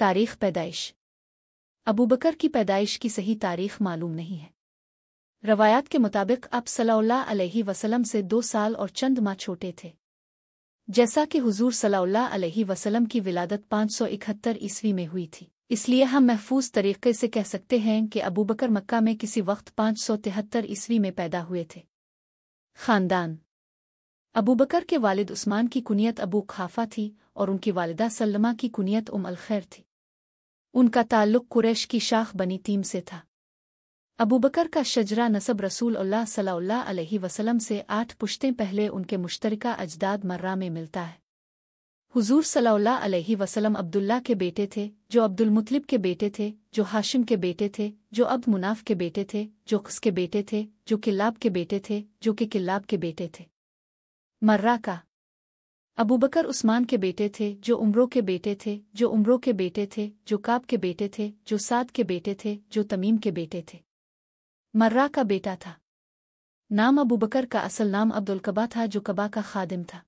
तारीख पैदाइश अबूबकर की पैदाइश की सही तारीख मालूम नहीं है रवायात के मुताबिक आप अलैहि वसलम से दो साल और चंद माह छोटे थे जैसा कि हुजूर सलाउल्लाह अलैहि वसलम की विलादत 571 सौ इकहत्तर ईस्वी में हुई थी इसलिए हम महफूज तरीके से कह सकते हैं कि अबूबकर मक्का में किसी वक्त 573 सौ तिहत्तर ईस्वी में पैदा हुए थे खानदान अबूबकर के वालिद उस्मान की कुनियत अबू खाफा थी और उनकी वालदा सलमा की कुनियत उम अलखैर थी उनका ताल्लुक कुरैश की शाख बनी टीम से था अबूबकर का शजरा नसब रसूल अल्लाह सल्ला अलैहि वसलम से आठ पुश्तें पहले उनके मुश्तरका अजदाद मर्रा में मिलता है हुजूर सल्ला अलैहि वसलम अब्दुल्ला के बेटे थे जो मुतलिब के बेटे थे जो हाशिम के बेटे थे जो अब्द मुनाफ के बेटे थे जो खुस के बेटे थे जो किल्लाब के बेटे थे जो कि किल्लाब के बेटे थे मर्रा का अबूबकर उस्मान के बेटे थे जो उम्रों के बेटे थे जो उम्रों के बेटे थे जो काब के बेटे थे जो साद के बेटे थे जो तमीम के बेटे थे मर्रा का बेटा था नाम अबूबकर का असल नाम अब्दुलकबा था जो कबा का खादिम था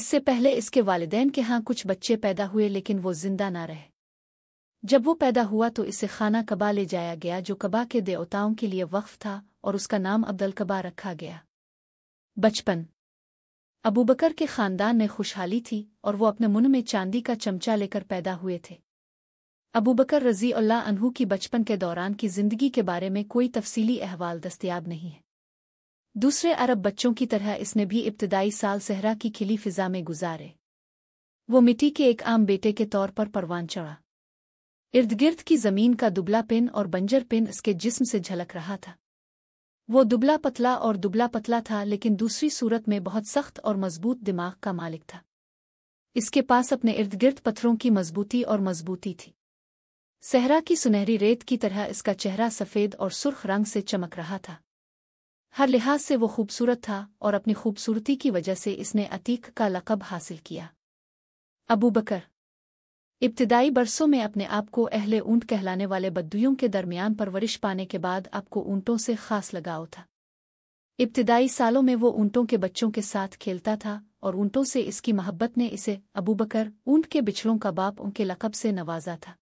इससे पहले इसके वालदेन के यहाँ कुछ बच्चे पैदा हुए लेकिन वो जिंदा ना रहे जब वो पैदा हुआ तो इसे खाना कबा ले जाया गया जो कबा के देवताओं के लिए वक्फ था और उसका नाम अब्दुल कबा रखा गया बचपन अबूबकर के खानदान में खुशहाली थी और वो अपने मुन में चांदी का चमचा लेकर पैदा हुए थे अबूबकर रजी अल्लाह अनहू की बचपन के दौरान की जिंदगी के बारे में कोई तफसीली अहवाल दस्तियाब नहीं है दूसरे अरब बच्चों की तरह इसने भी इब्तदाई साल सहरा की खिली फिजा में गुजारे वो मिट्टी के एक आम बेटे के तौर पर परवान चढ़ा इर्द गिर्द की जमीन का दुबला पिन और बंजर पिन इसके जिस्म से झलक रहा था वो दुबला पतला और दुबला पतला था लेकिन दूसरी सूरत में बहुत सख्त और मजबूत दिमाग का मालिक था इसके पास अपने इर्द गिर्द पत्थरों की मजबूती और मजबूती थी सहरा की सुनहरी रेत की तरह इसका चेहरा सफ़ेद और सुर्ख रंग से चमक रहा था हर लिहाज से वो खूबसूरत था और अपनी खूबसूरती की वजह से इसने अतीक का लकब हासिल किया अबू बकर इब्तदाई बरसों में अपने आप को अहले ऊंट कहलाने वाले बद्दुयों के दरमियान परवरिश पाने के बाद आपको ऊंटों से खास लगाव था इब्तदाई सालों में वो ऊंटों के बच्चों के साथ खेलता था और ऊंटों से इसकी मोहब्बत ने इसे अबू बकर के बिछड़ों का बाप उनके लकब से नवाजा था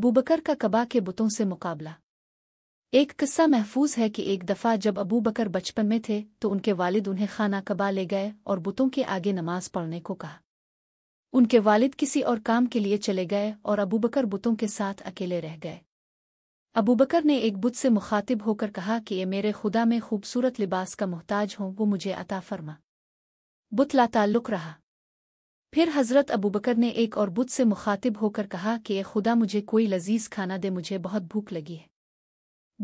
अबू बकर का कबा के बुतों से मुकाबला एक किस्सा महफूज है कि एक दफ़ा जब अबू बकर बचपन में थे तो उनके वालिद उन्हें खाना कबा ले गए और बुतों के आगे नमाज पढ़ने को कहा उनके वालिद किसी और काम के लिए चले गए और अबूबकर बुतों के साथ अकेले रह गए अबूबकर ने एक बुत से मुखातिब होकर कहा कि ये मेरे खुदा में खूबसूरत लिबास का मोहताज हों वो मुझे अता फरमा बुत लाताल्लुक रहा फिर हजरत अबूबकर ने एक और बुत से मुखातिब होकर कहा कि ये खुदा मुझे कोई लजीज खाना दे मुझे बहुत भूख लगी है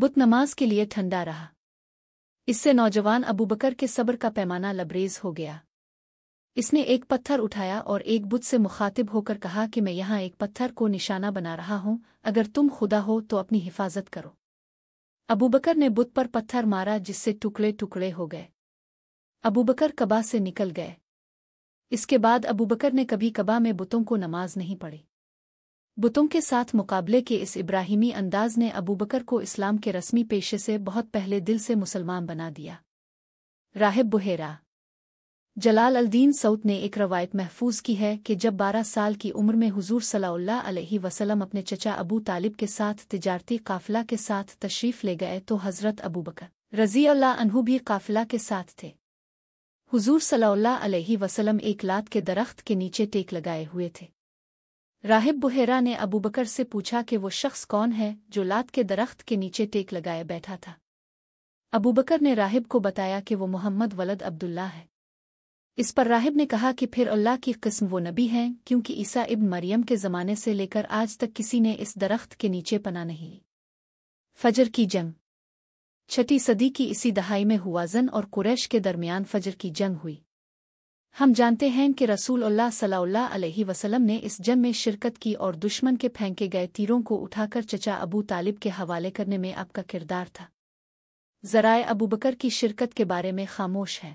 बुत नमाज के लिए ठंडा रहा इससे नौजवान अबूबकर के सब्र का पैमाना लबरेज हो गया इसने एक पत्थर उठाया और एक बुत से मुखातिब होकर कहा कि मैं यहाँ एक पत्थर को निशाना बना रहा हूँ अगर तुम खुदा हो तो अपनी हिफाजत करो अबूबकर ने बुत पर पत्थर मारा जिससे टुकड़े टुकड़े हो गए अबूबकर कबा से निकल गए इसके बाद अबूबकर ने कभी कबा में बुतों को नमाज नहीं पढ़ी बुतों के साथ मुकाबले के इस इब्राहिमी अंदाज ने अबूबकर को इस्लाम के रस्मी पेशे से बहुत पहले दिल से मुसलमान बना दिया राहिब बुहेरा जलाल अल्दीन सऊद ने एक रवायत महफूज की है कि जब 12 साल की उम्र में हुजूर सलाउल्लाह अलैहि वसल्लम अपने चचा अबू तालिब के साथ तिजारती काफिला के साथ तशरीफ़ ले गए तो हज़रत अबू बकर रजी अल्लाह अनहु भी काफिला के साथ थे हुजूर सलाउल्लाह अलैहि वसल्लम एक लात के दरख्त के नीचे टेक लगाए हुए थे राहिब बुहेरा ने अबू बकर से पूछा कि वो शख्स कौन है जो लात के दरख्त के नीचे टेक लगाए बैठा था अबू बकर ने राहिब को बताया कि वो मोहम्मद वलद अब्दुल्ला है इस पर राहिब ने कहा कि फिर अल्लाह की किस्म वो नबी हैं क्योंकि ईसा इब्न मरियम के ज़माने से लेकर आज तक किसी ने इस दरख्त के नीचे पना नहीं फजर की जंग छठी सदी की इसी दहाई में हुआजन और कुरैश के दरमियान फजर की जंग हुई हम जानते हैं कि रसूल अल्लाह सल्लल्लाहु अलैहि वसल्लम ने इस जंग में शिरकत की और दुश्मन के फेंके गए तीरों को उठाकर चचा अबू तालिब के हवाले करने में आपका किरदार था जराए अबू बकर की शिरकत के बारे में खामोश है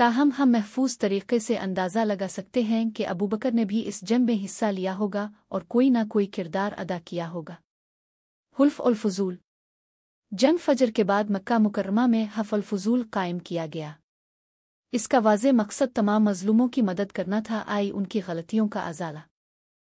ताहम हम महफूज तरीके से अंदाज़ा लगा सकते हैं कि अबूबकर ने भी इस जंग में हिस्सा लिया होगा और कोई ना कोई किरदार अदा किया होगा हल्फ जंग फजर के बाद मक्का मुकरमा में हफलफजूल कायम किया गया इसका वाज मकसद तमाम मजलूमों की मदद करना था आई उनकी गलतियों का अजाला